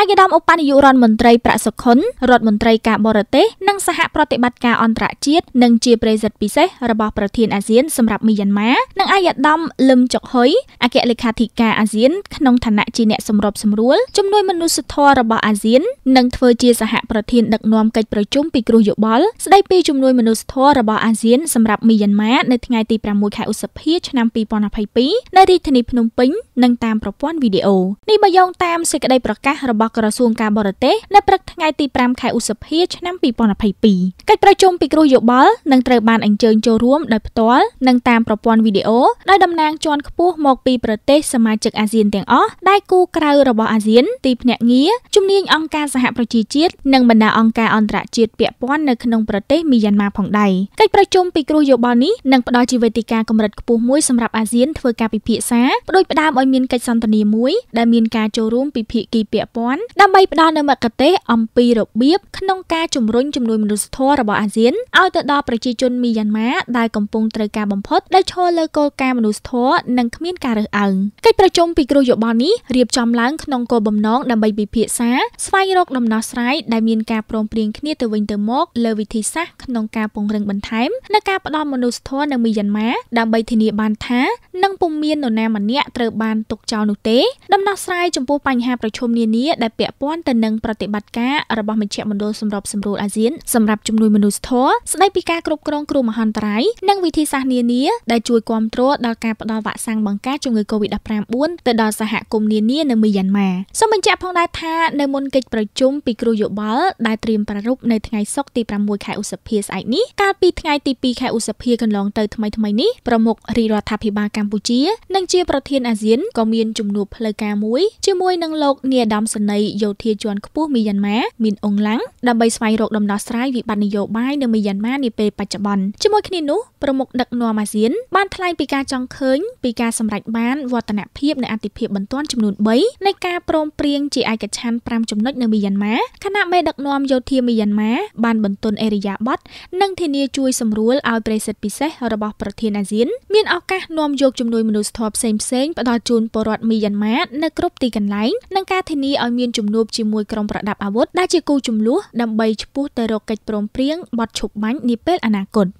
អាយដាមឧបនាយករដ្ឋមន្ត្រីប្រាក់សុខុនរដ្ឋមន្ត្រីការបរទេសនិងសហប្រតិបត្តិការអន្តរជាតិនិងជាប្រេសិតពិសេសរបស់ប្រធានអាស៊ានសម្រាប់មីយ៉ាន់ម៉ានិង អាយដាមលឹមចុកហុយអគ្គលេខាធិការអាស៊ានក្នុងឋានៈជាអ្នកសម្របសម្រួលជំនួយមនុស្សធម៌របស់អាស៊ាននិងធ្វើជាសហប្រធានដឹកនាំកិច្ចប្រជុំពិគ្រោះយោបល់ស្ដីពីជំនួយមនុស្សធម៌របស់អាស៊ានសម្រាប់មីយ៉ាន់ម៉ានៅថ្ងៃទី6ខែឧសភាឆ្នាំ2022នៅរាជធានីភ្នំពេញនិងតាមប្រព័ន្ធវីដេអូនេះបើយោងតាមសេចក្តីប្រកាសរបស់របស់ក្រសួងការបរទេសនៅព្រឹកថ្ងៃទី5ខែឧសភាឆ្នាំ2022កិច្ចប្រជុំពិគ្រោះយោបល់នឹងត្រូវបានអញ្ជើញចូលរួមដោយផ្ទាល់និងតាមប្រព័ន្ធវីដេអូដោយតំណាងជាន់ខ្ពស់មកពីប្រទេសសមាជិកអាស៊ានទាំងអស់ដៃគូក្រៅរបស់អាស៊ានទីភ្នាក់ងារជំនាញអង្គការសហប្រជាជាតិនិងបណ្ដាអង្គការអន្តរជាតិពាក់ព័ន្ធនៅក្នុងប្រទេសមីយ៉ាន់ម៉ាផងដែរកិច្ចប្រជុំពិគ្រោះយោបល់នេះនឹងផ្ដល់ជាវេទិកាកម្រិតខ្ពស់មួយសម្រាប់អាស៊ានធ្វើការពិភាក្សាបដូចផ្ដើមឲ្យមានកិច្ចសន្ទនាមួយដែលមានការចូលរួមពីភាគីពាក់ព័ន្ធនដើម្បីផ្ដល់នូវមគ្គុទ្ទេសក៍អំពីរបៀបក្នុងការជំរុញជំនួយមនុស្សធម៌របស់អាស៊ានឲ្យទៅដល់ប្រជាជនមីយ៉ាន់ម៉ាដែលកំពុងត្រូវការបំផុតដោយឈលលើគោលការណ៍មនុស្សធម៌និងគ្មានការរើសអើងកិច្ចប្រជុំពិគ្រោះយោបល់នេះរៀបចំឡើងក្នុងគោលបំណងដើម្បីពិភាក្សាស្វែងរកដំណោះស្រាយដែលមានការព្រមព្រៀងគ្នាទៅវិញទៅមកលើវិធីសាស្ត្រក្នុងការពង្រឹងបន្ថែមនិងការផ្ដល់មនុស្សធម៌នៅមីយ៉ាន់ម៉ាដើម្បីធានាបានថានឹងពុំមាននរណាម្នាក់ត្រូវបានទុកចោលនោះទេដំណោះស្រាយចំពោះបញ្ហាប្រឈមនានាដែលដែលពាក់ព័ន្ធទៅនឹងប្រតិបត្តិការរបស់មជ្ឈមណ្ឌលសម្របសម្រួលអាស៊ានសម្រាប់ជំនួយមនុស្សធម៌ស្ដីពីការគ្រប់គ្រងគ្រោះមហន្តរាយនិងវិធីសាស្ត្រនានាដែលជួយគ្រប់គ្រងដល់ការផ្ដល់វ៉ាក់សាំងបង្ការជំងឺ Covid-19 ទៅដល់សហគមន៍នានានៅមីយ៉ាន់ម៉ាសូមបញ្ជាក់ផងដែរថានៅមុនកិច្ចប្រជុំពីគ្រូយោបល់ដែលត្រៀមប្រារព្ធនៅថ្ងៃសុក្រទី6ខែឧសភាស្អែកនេះកាលពីថ្ងៃទី2ខែឧសភាកន្លងទៅថ្មីថ្មីនេះប្រមុខរាជរដ្ឋាភិបាលកម្ពុជានិងជាប្រធានអាស៊ានក៏មានជំនួបផ្លូវការមួយជាមួយនឹងលោកនាយដាមសនីយោធាជាន់ខ្ពស់មីយ៉ាន់ម៉ាមីនអ៊ុងឡាំងដើម្បីស្វែងរកដំណោះស្រាយវិបត្តិនយោបាយនៅមីយ៉ាន់ម៉ានាពេលបច្ចុប្បន្នជាមួយគ្នានោះប្រមុខដឹកនាំអាស៊ានបានថ្លែងពីការចង់ឃើញពីការសម្រេចបានវឌ្ឍនភាពនៃអតិភិបបន្ទាន់ចំនួន3នៃការព្រមព្រៀងជាឯកច្ឆ័ន្ទ5ចំណុចនៅមីយ៉ាន់ម៉ាខណៈមេដឹកនាំយោធាមីយ៉ាន់ម៉ាបានបន្ទន់អេរីយ៉ាបតនិងធានាជួយសម្រួលឲ្យប្រិសិទ្ធពិសេសរបស់ប្រធានអាស៊ានមានឱកាសនាំយកជំនួយមនុស្សធម៌ផ្សេងៗផ្ដល់ជូនពលរដ្ឋមីយ៉ាន់ម៉ានៅគ្រប់ទីកន្លែងនិងការធានាឲ្យមានមានជំនួបជាមួយក្រុមប្រដាប់អាវុធដែលជាគូចំនួនដើម្បីឈ្មោះទៅរកកិច្ចព្រមព្រៀងបត់ឈប់បាញ់នាពេលអនាគត។